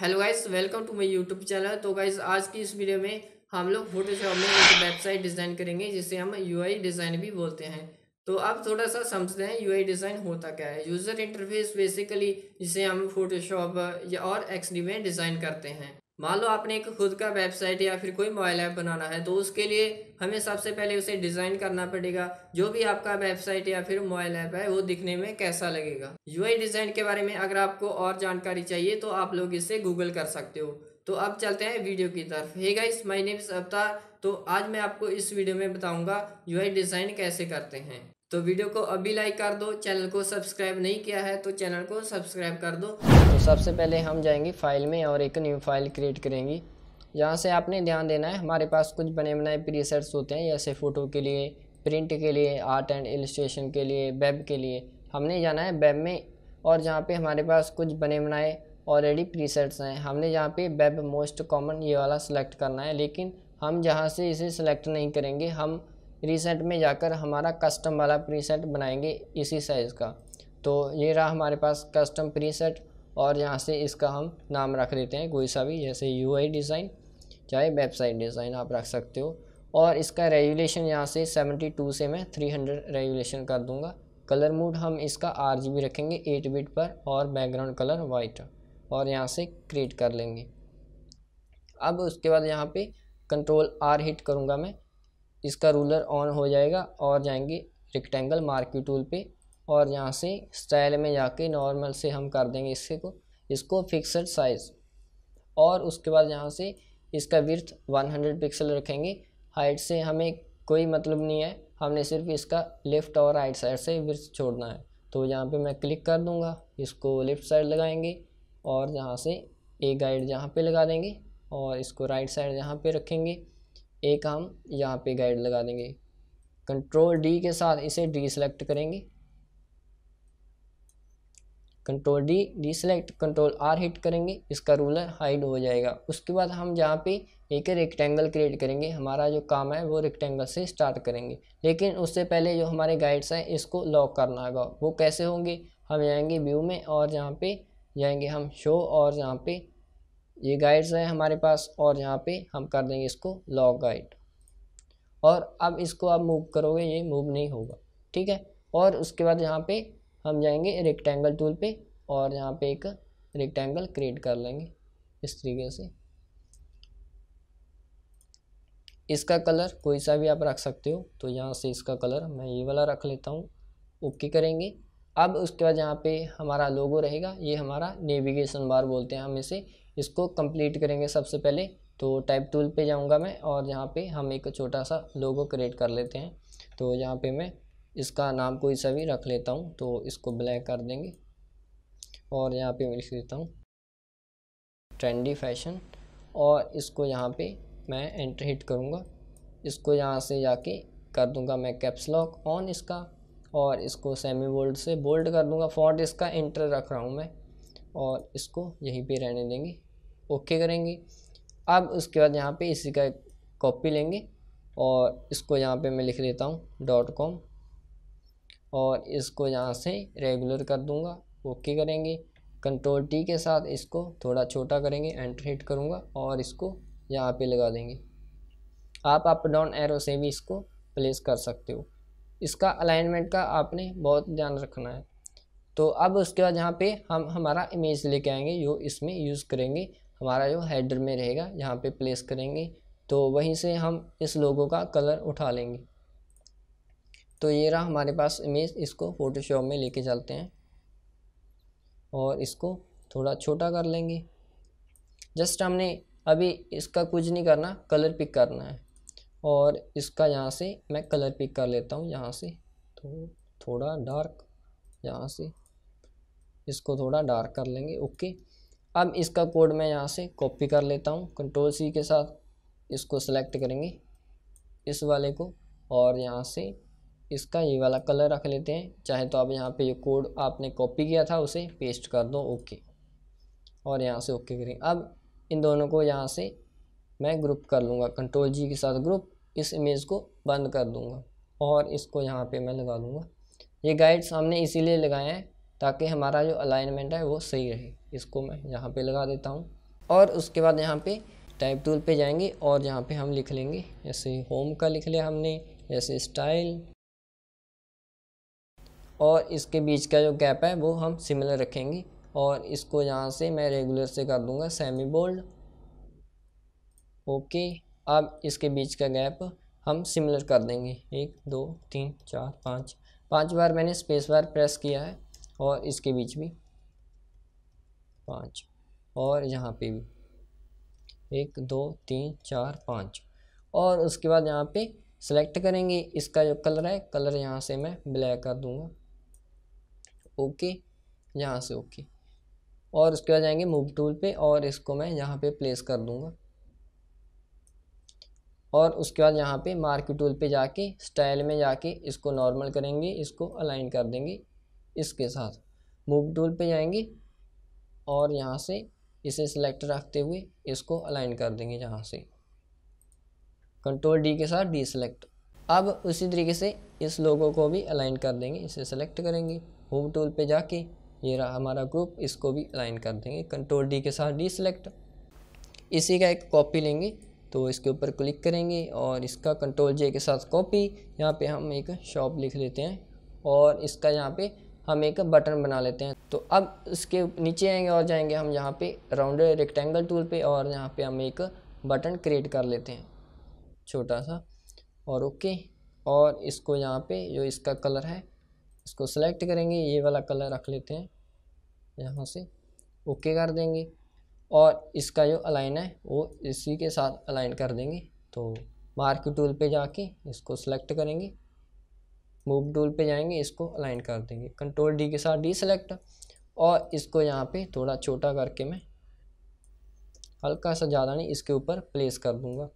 hello guys welcome to my YouTube channel तो guys आज की इस वीडियो में हम लोग फोटोशॉप में एक वेबसाइट डिज़ाइन करेंगे जिसे हम यूआई डिज़ाइन भी बोलते हैं तो अब थोड़ा सा समझते हैं यूआई डिज़ाइन होता क्या है यूज़र इंटरफेस बेसिकली जिसे हम फोटोशॉप या और एक्सडी में डिज़ाइन करते हैं मान लो आपने एक खुद का वेबसाइट या फिर कोई मोबाइल ऐप बनाना है तो उसके लिए हमें सबसे पहले उसे डिज़ाइन करना पड़ेगा जो भी आपका वेबसाइट या फिर मोबाइल ऐप है वो दिखने में कैसा लगेगा यूआई डिज़ाइन के बारे में अगर आपको और जानकारी चाहिए तो आप लोग इसे गूगल कर सकते हो तो अब चलते हैं वीडियो की तरफ hey guys my name is Avatar तो आज मैं आपको इस वीडियो में बताऊंगा यूआई डिज़ाइन कैसे करते हैं तो वीडियो को अभी लाइक कर दो चैनल को सब्सक्राइब नहीं किया है तो चैनल को सब्सक्राइब कर दो तो सबसे पहले हम जाएंगे फाइल में और एक न्यू फाइल क्रिएट करेंगे यहाँ से आपने ध्यान देना है हमारे पास कुछ बने बनाए प्रीसेट्स होते हैं जैसे फ़ोटो के लिए प्रिंट के लिए आर्ट एंड इलस्ट्रेशन के लिए वेब के लिए हमने जाना है वेब में और जहाँ पे हमारे पास कुछ बने बनाए ऑलरेडी प्रीसेट्स हैं हमने जहाँ पे वेब मोस्ट कॉमन ये वाला सिलेक्ट करना है लेकिन हम जहाँ से इसे सिलेक्ट नहीं करेंगे हम प्रीसेट में जाकर हमारा कस्टम वाला प्रीसेट बनाएंगे इसी साइज़ का तो ये रहा हमारे पास कस्टम प्रीसेट और यहाँ से इसका हम नाम रख देते हैं कोई सा भी जैसे यू डिज़ाइन चाहे वेबसाइट डिज़ाइन आप रख सकते हो और इसका रेगुलेशन यहाँ से 72 से मैं 300 रेगुलेशन कर दूँगा कलर मूड हम इसका आर जी रखेंगे एट बिट पर और बैकग्राउंड कलर वाइट और यहाँ से क्रिएट कर लेंगे अब उसके बाद यहाँ पर कंट्रोल आर हिट करूँगा मैं इसका रूलर ऑन हो जाएगा और जाएंगे रिक्टेंगल मार्की टूल पे और यहाँ से स्टाइल में जाके नॉर्मल से हम कर देंगे इससे को इसको फिक्सड साइज़ और उसके बाद यहाँ से इसका विर्थ 100 पिक्सल रखेंगे हाइट से हमें कोई मतलब नहीं है हमने सिर्फ इसका लेफ़्ट और राइट साइड से विर्थ छोड़ना है तो यहाँ पे मैं क्लिक कर दूँगा इसको लेफ़्ट साइड लगाएंगे और यहाँ से एक गाइड यहाँ पे लगा देंगे और इसको राइट साइड यहाँ पे रखेंगे एक हम यहाँ पे गाइड लगा देंगे कंट्रोल डी के साथ इसे डी सेलेक्ट करेंगे control D D select control R hit करेंगे इसका रूलर हाइड हो जाएगा उसके बाद हम यहाँ पे एक रेक्टेंगल क्रिएट करेंगे हमारा जो काम है वो रेक्टेंगल से स्टार्ट करेंगे लेकिन उससे पहले जो हमारे गाइड्स हैं इसको लॉक करना होगा वो कैसे होंगे हम जाएंगे व्यू में और यहाँ पे जाएंगे हम शो और यहाँ पे ये गाइड्स हैं हमारे पास और यहाँ पे हम कर देंगे इसको लॉग गाइड और अब इसको आप मूव करोगे ये मूव नहीं होगा ठीक है और उसके बाद यहाँ पे हम जाएंगे रेक्टेंगल टूल पे और यहाँ पे एक रेक्टेंगल क्रिएट कर लेंगे इस तरीके से इसका कलर कोई सा भी आप रख सकते हो तो यहाँ से इसका कलर मैं ये वाला रख लेता हूँ ओके करेंगे अब उसके बाद यहाँ पे हमारा लोगो रहेगा ये हमारा नेविगेशन बार बोलते हैं हम इसे इसको कंप्लीट करेंगे सबसे पहले तो टाइप टूल पे जाऊंगा मैं और यहाँ पे हम एक छोटा सा लोगो क्रिएट कर लेते हैं तो यहाँ पे मैं इसका नाम कोई सा भी रख लेता हूँ तो इसको ब्लैक कर देंगे और यहाँ पे मैं लिख देता हूँ ट्रेंडी फैशन और इसको यहाँ पे मैं एंटर हिट करूँगा इसको यहाँ से जाके कर दूँगा मैं कैप्स लॉक ऑन इसका और इसको सेमी बोल्ड से बोल्ड कर दूँगा फॉन्ट इसका इंटर रख रहा हूँ मैं और इसको यहीं पे रहने देंगे ओके करेंगे अब उसके बाद यहाँ पे इसी का कॉपी लेंगे और इसको यहाँ पे मैं लिख लेता हूँ डॉट कॉम और इसको यहाँ से रेगुलर कर दूँगा ओके करेंगे कंट्रोल टी के साथ इसको थोड़ा छोटा करेंगे एंटर हिट करूँगा और इसको यहाँ पे लगा देंगे आप अप डाउन एरो से भी इसको प्लेस कर सकते हो इसका अलाइनमेंट का आपने बहुत ध्यान रखना है तो अब उसके बाद यहाँ पे हम हमारा इमेज लेके आएंगे जो इसमें यूज़ करेंगे हमारा जो हेडर में रहेगा यहाँ पे प्लेस करेंगे तो वहीं से हम इस लोगों का कलर उठा लेंगे तो ये रहा हमारे पास इमेज इसको फ़ोटोशॉप में लेके चलते हैं और इसको थोड़ा छोटा कर लेंगे जस्ट हमने अभी इसका कुछ नहीं करना कलर पिक करना है और इसका यहाँ से मैं कलर पिक कर लेता हूँ यहाँ से तो थोड़ा डार्क यहाँ से इसको थोड़ा डार्क कर लेंगे ओके अब इसका कोड मैं यहाँ से कॉपी कर लेता हूँ कंट्रोल सी के साथ इसको सेलेक्ट करेंगे इस वाले को और यहाँ से इसका ये वाला कलर रख लेते हैं चाहे तो आप यहाँ पे ये कोड आपने कॉपी किया था उसे पेस्ट कर दो ओके और यहाँ से ओके करें अब इन दोनों को यहाँ से मैं ग्रुप कर लूँगा कंट्रोल जी के साथ ग्रुप इस इमेज को बंद कर दूँगा और इसको यहाँ पे मैं लगा दूँगा ये गाइड्स हमने इसीलिए लगाए हैं ताकि हमारा जो अलाइनमेंट है वो सही रहे इसको मैं यहाँ पे लगा देता हूँ और उसके बाद यहाँ पे टाइप टूल पे जाएंगे और यहाँ पे हम लिख लेंगे जैसे होम का लिख लिया हमने जैसे स्टाइल और इसके बीच का जो गैप है वो हम सिमिलर रखेंगे और इसको यहाँ से मैं रेगुलर से कर दूँगा सेमी बोल्ड ओके अब इसके बीच का गैप हम सिमिलर कर देंगे एक दो तीन चार पाँच पाँच बार मैंने स्पेस बार प्रेस किया है और इसके बीच भी पाँच और यहाँ पे भी एक दो तीन चार पाँच और उसके बाद यहाँ पे सेलेक्ट करेंगे इसका जो कलर है कलर यहाँ से मैं ब्लैक कर दूँगा ओके यहाँ से ओके और उसके बाद जाएंगे मूव टूल पे और इसको मैं यहाँ पे प्लेस कर दूँगा और उसके बाद यहाँ पे मार्क टूल पे जाके स्टाइल में जाके इसको नॉर्मल करेंगे इसको अलाइन कर देंगे इसके साथ मूव टूल पे जाएंगे और यहाँ से इसे सिलेक्ट रखते हुए इसको अलाइन कर देंगे यहाँ से कंट्रोल डी के साथ डी सेलेक्ट अब उसी तरीके से इस लोगों को भी अलाइन कर देंगे इसे सेलेक्ट करेंगे होम टूल पे जाके ये रहा हमारा ग्रुप इसको भी अलाइन कर देंगे कंट्रोल डी के साथ डी सेलेक्ट इसी का एक कॉपी लेंगे तो इसके ऊपर क्लिक करेंगे और इसका कंट्रोल जे के साथ कॉपी यहाँ पे हम एक शॉप लिख लेते हैं और इसका यहाँ पे हम एक बटन बना लेते हैं तो अब इसके नीचे आएंगे और जाएंगे हम यहाँ पे राउंड रेक्टेंगल टूल पे और यहाँ पे हम एक बटन क्रिएट कर लेते हैं छोटा सा और ओके और इसको यहाँ पे जो इसका कलर है इसको सेलेक्ट करेंगे ये वाला कलर रख लेते हैं यहाँ से ओके कर देंगे और इसका जो अलाइन है वो इसी के साथ अलाइन कर देंगे तो मार्क टूल पे जाके इसको सेलेक्ट करेंगे मूव टूल पे जाएंगे इसको अलाइन कर देंगे कंट्रोल डी के साथ डी सेलेक्ट और इसको यहाँ पे थोड़ा छोटा करके मैं हल्का सा ज़्यादा नहीं इसके ऊपर प्लेस कर दूँगा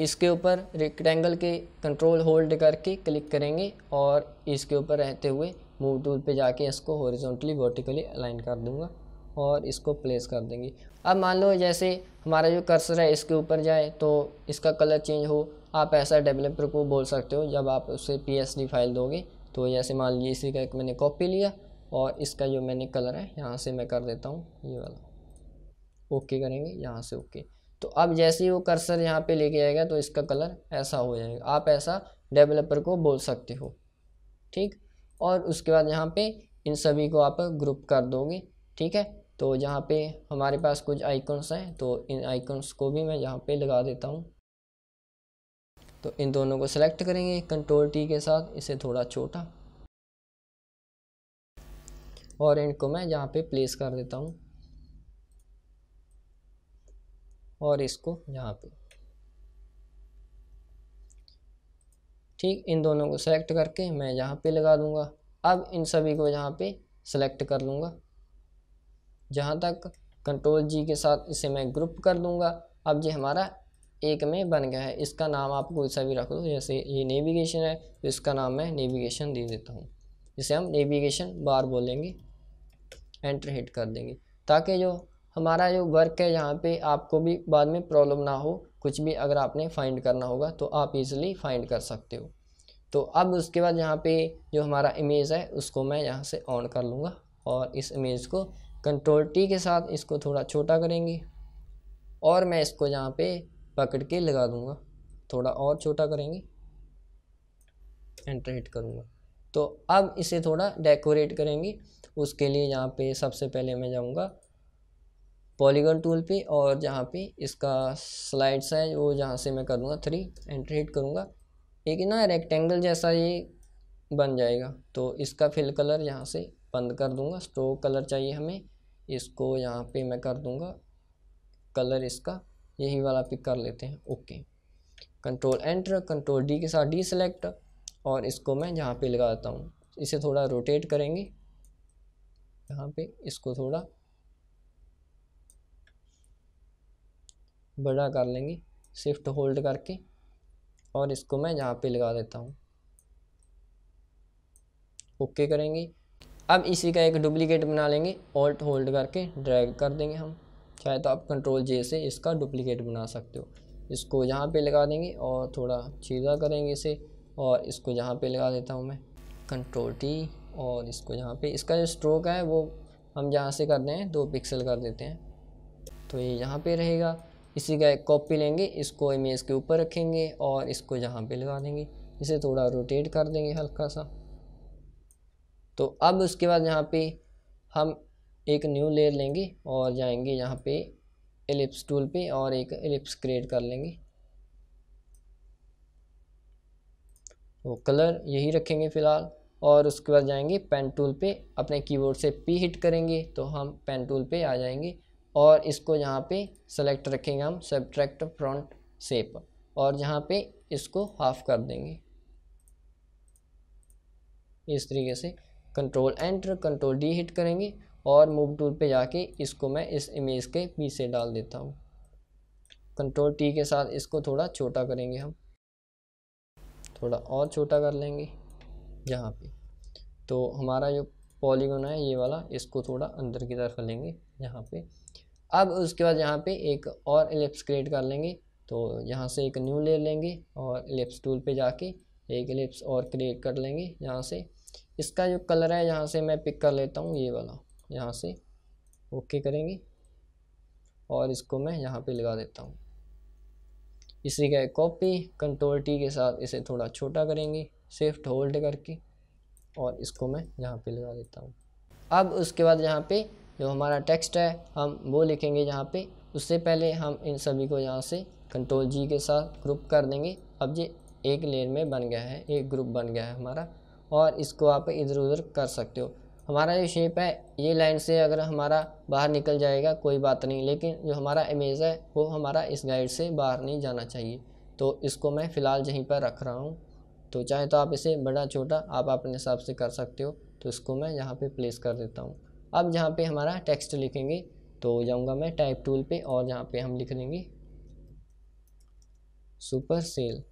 इसके ऊपर रेक्टेंगल के कंट्रोल होल्ड करके क्लिक करेंगे और इसके ऊपर रहते हुए मूव टूल पे जाके इसको हॉरिजॉन्टली वर्टिकली अलाइन कर दूंगा और इसको प्लेस कर देंगे अब मान लो जैसे हमारा जो कर्सर है इसके ऊपर जाए तो इसका कलर चेंज हो आप ऐसा डेवलपर को बोल सकते हो जब आप उसे पी फाइल दोगे तो जैसे मान लीजिए इसी का एक मैंने कॉपी लिया और इसका जो मैंने कलर है यहाँ से मैं कर देता हूँ ये वाला ओके करेंगे यहाँ से ओके तो अब जैसे ही वो कर्सर यहाँ पे लेके आएगा तो इसका कलर ऐसा हो जाएगा आप ऐसा डेवलपर को बोल सकते हो ठीक और उसके बाद यहाँ पे इन सभी को आप ग्रुप कर दोगे ठीक है तो यहाँ पे हमारे पास कुछ आइकन्स हैं तो इन आइकन्स को भी मैं यहाँ पे लगा देता हूँ तो इन दोनों को सिलेक्ट करेंगे कंट्रोल टी के साथ इसे थोड़ा छोटा और इनको मैं यहाँ पे प्लेस कर देता हूँ और इसको यहाँ पे ठीक इन दोनों को सेलेक्ट करके मैं यहाँ पे लगा दूँगा अब इन सभी को यहाँ पे सेलेक्ट कर लूँगा जहाँ तक कंट्रोल जी के साथ इसे मैं ग्रुप कर दूँगा अब ये हमारा एक में बन गया है इसका नाम आप कोई सा भी रख दो जैसे ये नेविगेशन है तो इसका नाम मैं नेविगेशन दे देता हूँ जिसे हम नेविगेशन बार बोलेंगे एंटर हिट कर देंगे ताकि जो हमारा जो वर्क है यहाँ पे आपको भी बाद में प्रॉब्लम ना हो कुछ भी अगर आपने फाइंड करना होगा तो आप इजीली फाइंड कर सकते हो तो अब उसके बाद यहाँ पे जो हमारा इमेज है उसको मैं यहाँ से ऑन कर लूँगा और इस इमेज को कंट्रोल टी के साथ इसको थोड़ा छोटा करेंगे और मैं इसको यहाँ पे पकड़ के लगा दूँगा थोड़ा और छोटा करेंगे एंटर हिट करूँगा तो अब इसे थोड़ा डेकोरेट करेंगे उसके लिए यहाँ पे सबसे पहले मैं जाऊँगा पॉलीगन टूल पे और जहाँ पे इसका स्लाइड्स है वो जहाँ से मैं कर दूँगा थ्री एंटर हिट करूँगा एक ना रेक्टेंगल जैसा ये बन जाएगा तो इसका फिल कलर यहाँ से बंद कर दूँगा स्ट्रोक कलर चाहिए हमें इसको यहाँ पे मैं कर दूँगा कलर इसका यही वाला पिक कर लेते हैं okay control enter control D के साथ डी सेलेक्ट और इसको मैं यहाँ पे लगा देता हूँ इसे थोड़ा रोटेट करेंगे यहाँ पे इसको थोड़ा बड़ा कर लेंगे शिफ्ट होल्ड करके और इसको मैं यहाँ पे लगा देता हूँ ओके करेंगे अब इसी का एक डुप्लीकेट बना लेंगे ऑल्ट होल्ड करके ड्रैग कर देंगे हम चाहे तो आप कंट्रोल जे से इसका डुप्लीकेट बना सकते हो इसको यहाँ पे लगा देंगे और थोड़ा चीजा करेंगे इसे और इसको यहाँ पे लगा देता हूँ मैं कंट्रोल टी और इसको यहाँ पे इसका जो स्ट्रोक है वो हम यहाँ से कर दें दो पिक्सल कर देते हैं तो ये यहाँ पे रहेगा इसी का एक कॉपी लेंगे इसको इमेज के ऊपर रखेंगे और इसको यहाँ पर लगा देंगे इसे थोड़ा रोटेट कर देंगे हल्का सा तो अब उसके बाद यहाँ पे हम एक न्यू लेयर लेंगे और जाएंगे यहाँ पे एलिप्स टूल पे और एक एलिप्स क्रिएट कर लेंगे तो कलर यही रखेंगे फ़िलहाल और उसके बाद जाएंगे पेन टूल पे अपने कीबोर्ड से पी हिट करेंगे तो हम पेन टूल पे आ जाएंगे और इसको यहाँ पे सेलेक्ट रखेंगे हम सब्ट्रैक्ट फ्रंट सेप और यहाँ पे इसको हाफ कर देंगे इस तरीके से control enter control D hit करेंगे और मूव टूल पे जाके इसको मैं इस इमेज के पीछे डाल देता हूँ कंट्रोल टी के साथ इसको थोड़ा छोटा करेंगे हम थोड़ा और छोटा कर लेंगे यहाँ पे तो हमारा जो पॉलीगोन है ये वाला इसको थोड़ा अंदर की तरफ लेंगे यहाँ पे अब उसके बाद यहाँ पे एक और एलिप्स क्रिएट कर लेंगे तो यहाँ से एक न्यू ले लेंगे और एलिप्स टूल पे जाके एक एलिप्स और क्रिएट कर लेंगे यहाँ से इसका जो कलर है यहाँ से मैं पिक कर लेता हूँ ये वाला यहाँ से ओके करेंगे और इसको मैं यहाँ पे लगा देता हूँ इसी का कॉपी कंट्रोल टी के साथ इसे थोड़ा छोटा करेंगे सेफ्ट होल्ड करके और इसको मैं यहाँ पे लगा देता हूँ अब उसके बाद यहाँ पे जो हमारा टेक्स्ट है हम वो लिखेंगे यहाँ पे उससे पहले हम इन सभी को यहाँ से कंट्रोल जी के साथ ग्रुप कर देंगे अब ये एक लेयर में बन गया है एक ग्रुप बन गया है हमारा और इसको आप इधर उधर कर सकते हो हमारा जो शेप है ये लाइन से अगर हमारा बाहर निकल जाएगा कोई बात नहीं लेकिन जो हमारा इमेज है वो हमारा इस गाइड से बाहर नहीं जाना चाहिए तो इसको मैं फ़िलहाल यहीं पर रख रहा हूँ तो चाहे तो आप इसे बड़ा छोटा आप अपने हिसाब से कर सकते हो तो इसको मैं यहाँ पर प्लेस कर देता हूँ अब जहाँ पर हमारा टेक्स्ट लिखेंगे तो जाऊँगा मैं टाइप टूल पर और यहाँ पर हम लिख लेंगे सुपर सेल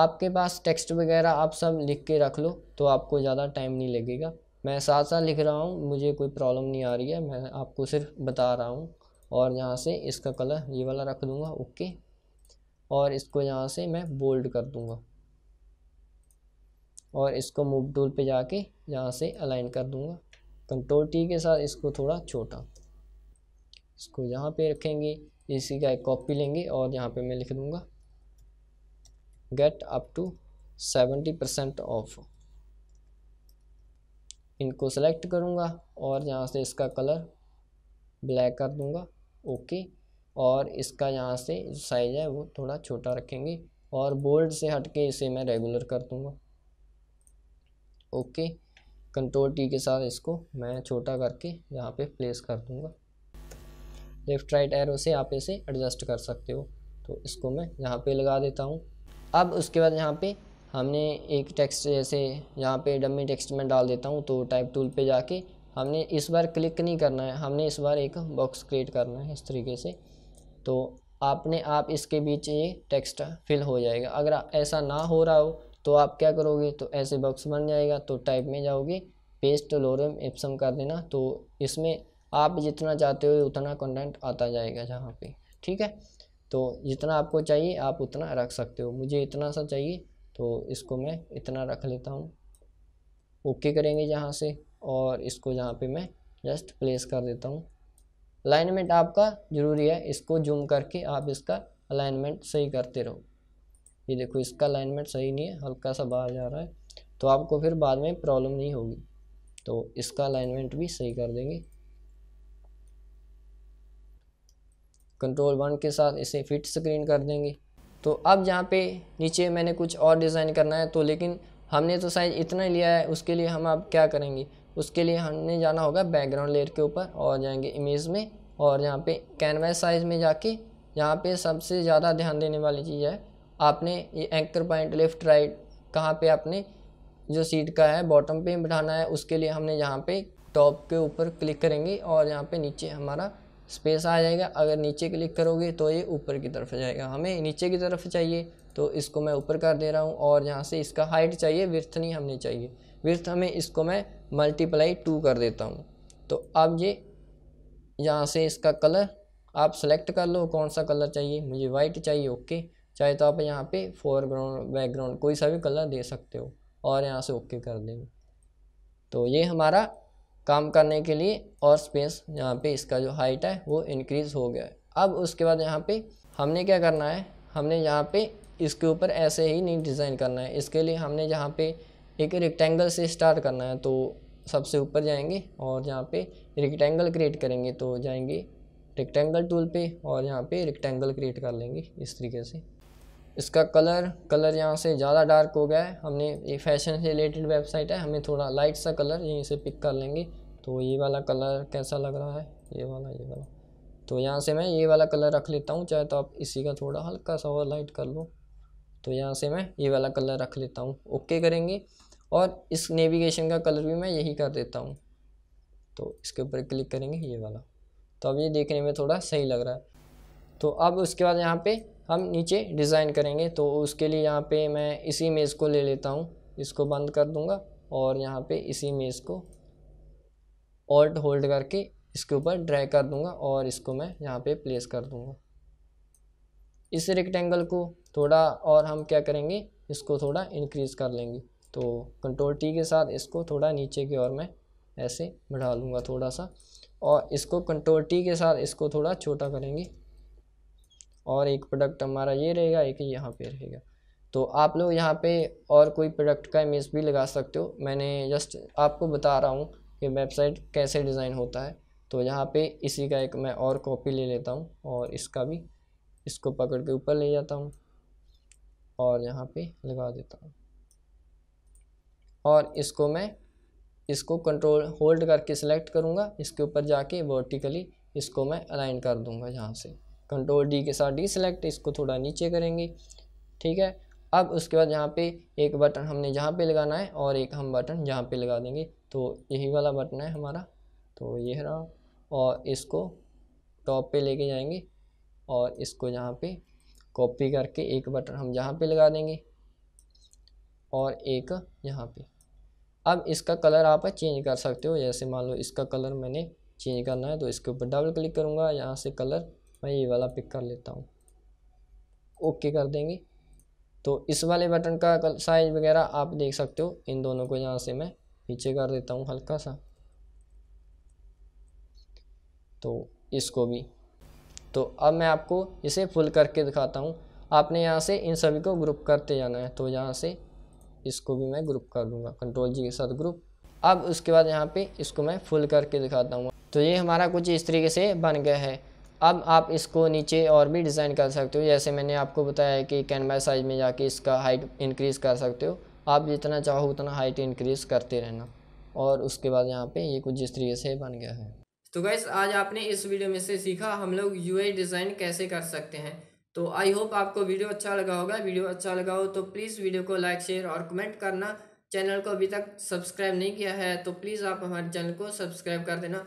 आपके पास टेक्स्ट वगैरह आप सब लिख के रख लो तो आपको ज़्यादा टाइम नहीं लगेगा मैं साथ साथ लिख रहा हूँ मुझे कोई प्रॉब्लम नहीं आ रही है मैं आपको सिर्फ बता रहा हूँ और यहाँ से इसका कलर ये वाला रख दूँगा ओके और इसको यहाँ से मैं बोल्ड कर दूँगा और इसको मूव टूल पे जाके यहाँ से अलाइन कर दूँगा कंट्रोल टी के साथ इसको थोड़ा छोटा इसको यहाँ पे रखेंगे इसी का एक कॉपी लेंगे और यहाँ पे मैं लिख दूँगा get up to seventy percent of इनको सेलेक्ट करूँगा और यहाँ से इसका कलर ब्लैक कर दूँगा ओके और इसका यहाँ से जो साइज़ है वो थोड़ा छोटा रखेंगे और बोल्ड से हट के इसे मैं रेगुलर कर दूँगा ओके कंट्रोल टी के साथ इसको मैं छोटा करके यहाँ पे प्लेस कर दूँगा लेफ़्ट राइट एरो से आप इसे एडजस्ट कर सकते हो तो इसको मैं यहाँ पे लगा देता हूँ अब उसके बाद यहाँ पे हमने एक टेक्स्ट जैसे यहाँ पे डमी टेक्स्ट में डाल देता हूँ तो टाइप टूल पे जाके हमने इस बार क्लिक नहीं करना है हमने इस बार एक बॉक्स क्रिएट करना है इस तरीके से तो आपने आप इसके बीच ये टेक्स्ट फिल हो जाएगा अगर ऐसा ना हो रहा हो तो आप क्या करोगे तो ऐसे बॉक्स बन जाएगा तो टाइप में जाओगे पेस्ट लोरम एप्सम कर देना तो इसमें आप जितना चाहते हो उतना कंटेंट आता जाएगा जहाँ पे ठीक है तो जितना आपको चाहिए आप उतना रख सकते हो मुझे इतना सा चाहिए तो इसको मैं इतना रख लेता हूँ ओके करेंगे यहाँ से और इसको यहाँ पे मैं जस्ट प्लेस कर देता हूँ अलाइनमेंट आपका ज़रूरी है इसको जूम करके आप इसका अलाइनमेंट सही करते रहो ये देखो इसका अलाइनमेंट सही नहीं है हल्का सा बाहर जा रहा है तो आपको फिर बाद में प्रॉब्लम नहीं होगी तो इसका अलाइनमेंट भी सही कर देंगे कंट्रोल वन के साथ इसे फिट स्क्रीन कर देंगे तो अब यहाँ पे नीचे मैंने कुछ और डिज़ाइन करना है तो लेकिन हमने तो साइज इतना लिया है उसके लिए हम अब क्या करेंगे उसके लिए हमने जाना होगा बैकग्राउंड लेयर के ऊपर और जाएंगे इमेज में और यहाँ पे कैनवास साइज़ में जाके यहाँ पे सबसे ज़्यादा ध्यान देने वाली चीज़ है आपने ये एंकर पॉइंट लेफ़्ट राइट कहाँ पे आपने जो सीट का है बॉटम पे बैठाना है उसके लिए हमने यहाँ पे टॉप के ऊपर क्लिक करेंगे और यहाँ पे नीचे हमारा स्पेस आ जाएगा अगर नीचे क्लिक करोगे तो ये ऊपर की तरफ जाएगा हमें नीचे की तरफ चाहिए तो इसको मैं ऊपर कर दे रहा हूँ और यहाँ से इसका हाइट चाहिए विर्थ नहीं हमने चाहिए विर्थ हमें इसको मैं मल्टीप्लाई टू कर देता हूँ तो अब ये यहाँ से इसका कलर आप सेलेक्ट कर लो कौन सा कलर चाहिए मुझे वाइट चाहिए ओके चाहे तो आप यहाँ पे फोरग्राउंड बैकग्राउंड कोई सा भी कलर दे सकते हो और यहाँ से ओके कर देंगे तो ये हमारा काम करने के लिए और स्पेस यहाँ पे इसका जो हाइट है वो इंक्रीज़ हो गया है अब उसके बाद यहाँ पे हमने क्या करना है हमने यहाँ पे इसके ऊपर ऐसे ही नहीं डिज़ाइन करना है इसके लिए हमने यहाँ पे एक रेक्टेंगल से स्टार्ट करना है तो सबसे ऊपर जाएंगे और यहाँ पे रेक्टेंगल क्रिएट करेंगे तो जाएंगे रेक्टेंगल टूल पे और यहाँ पे रेक्टेंगल क्रिएट कर लेंगे इस तरीके से इसका कलर कलर यहाँ से ज़्यादा डार्क हो गया है हमने ये फैशन से रिलेटेड वेबसाइट है हमें थोड़ा लाइट सा कलर यहीं से पिक कर लेंगे तो ये वाला कलर कैसा लग रहा है ये वाला ये वाला तो यहाँ से मैं ये वाला कलर रख लेता हूँ चाहे तो आप इसी का थोड़ा हल्का सा और लाइट कर लो तो यहाँ से मैं ये वाला कलर रख लेता हूँ ओके करेंगे और इस नेविगेशन का कलर भी मैं यही कर देता हूँ तो इसके ऊपर क्लिक करेंगे ये वाला तो अब ये देखने में थोड़ा सही लग रहा है तो अब उसके बाद यहाँ पे हम नीचे डिज़ाइन करेंगे तो उसके लिए यहाँ पे मैं इसी मेज को ले लेता हूँ इसको बंद कर दूँगा और यहाँ पे इसी मेज को ऑल्ट होल्ड करके इसके ऊपर ड्रैग कर दूँगा और इसको मैं यहाँ पे प्लेस कर दूँगा इस रेक्टेंगल को थोड़ा और हम क्या करेंगे इसको थोड़ा इनक्रीज़ कर लेंगे तो कंट्रोल टी के साथ इसको थोड़ा नीचे की ओर मैं ऐसे बढ़ा लूँगा थोड़ा सा और इसको कंट्रोल टी के साथ इसको थोड़ा छोटा करेंगे और एक प्रोडक्ट हमारा ये रहेगा एक यहाँ पे रहेगा तो आप लोग यहाँ पे और कोई प्रोडक्ट का इमेज भी लगा सकते हो मैंने जस्ट आपको बता रहा हूँ कि वेबसाइट कैसे डिज़ाइन होता है तो यहाँ पे इसी का एक मैं और कॉपी ले लेता हूँ और इसका भी इसको पकड़ के ऊपर ले जाता हूँ और यहाँ पे लगा देता हूँ और इसको मैं इसको कंट्रोल होल्ड करके सिलेक्ट करूँगा इसके ऊपर जाके वर्टिकली इसको मैं अलाइन कर दूँगा यहाँ से कंट्रोल डी के साथ डी सेलेक्ट इसको थोड़ा नीचे करेंगे ठीक है अब उसके बाद यहाँ पे एक बटन हमने जहाँ पे लगाना है और एक हम बटन जहाँ पे लगा देंगे तो यही वाला बटन है हमारा तो ये रहा और इसको टॉप पे लेके जाएंगे और इसको यहाँ पे कॉपी करके एक बटन हम जहाँ पे लगा देंगे और एक यहाँ पे अब इसका कलर आप चेंज कर सकते हो जैसे मान लो इसका कलर मैंने चेंज करना है तो इसके ऊपर डबल क्लिक करूँगा यहाँ से कलर मैं ये वाला पिक कर लेता हूँ ओके कर देंगे तो इस वाले बटन का साइज वगैरह आप देख सकते हो इन दोनों को यहाँ से मैं पीछे कर देता हूँ हल्का सा तो इसको भी तो अब मैं आपको इसे फुल करके दिखाता हूँ आपने यहाँ से इन सभी को ग्रुप करते जाना है तो यहाँ से इसको भी मैं ग्रुप कर दूँगा कंट्रोल जी के साथ ग्रुप अब उसके बाद यहाँ पे इसको मैं फुल करके दिखाता हूँ तो ये हमारा कुछ इस तरीके से बन गया है अब आप इसको नीचे और भी डिज़ाइन कर सकते हो जैसे मैंने आपको बताया कि कैनवास साइज़ में जाके इसका हाइट इंक्रीज़ कर सकते हो आप जितना चाहो उतना हाइट इंक्रीज़ करते रहना और उसके बाद यहाँ पे ये कुछ जिस तरीके से बन गया है तो गैस आज आपने इस वीडियो में से सीखा हम लोग यू डिज़ाइन कैसे कर सकते हैं तो आई होप आपको वीडियो अच्छा लगा होगा वीडियो अच्छा लगा हो तो प्लीज़ वीडियो को लाइक शेयर और कमेंट करना चैनल को अभी तक सब्सक्राइब नहीं किया है तो प्लीज़ आप हमारे चैनल को सब्सक्राइब कर देना